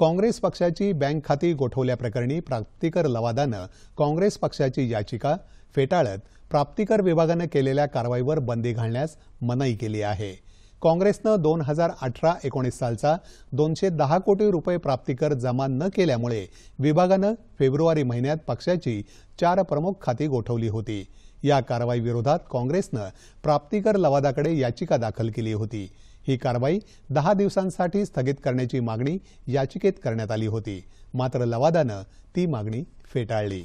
काँग्रेस पक्षाची बँक खाती गोठवल्याप्रकरणी प्राप्तिकर लवादानं काँग्रेस पक्षाची याचिका फेटाळत प्राप्तिकर विभागानं केलेल्या कारवाईवर बंदी घालण्यास मनाई केली आहे काँग्रेसनं दोन हजार अठरा एकोणीस सालचा दोनशे दहा कोटी रुपये प्राप्तिकर जमा न केल्यामुळे विभागानं फेब्रुवारी महिन्यात पक्षाची चार प्रमुख खाती गोठवली होती या कारवाईविरोधात काँग्रेसनं प्राप्तिकर लवादाकडे याचिका दाखल केली होती ही कारवाई दहा दिवसांसाठी स्थगित करण्याची मागणी याचिकेत करण्यात आली होती मात्र लवादानं ती मागणी फेटाळली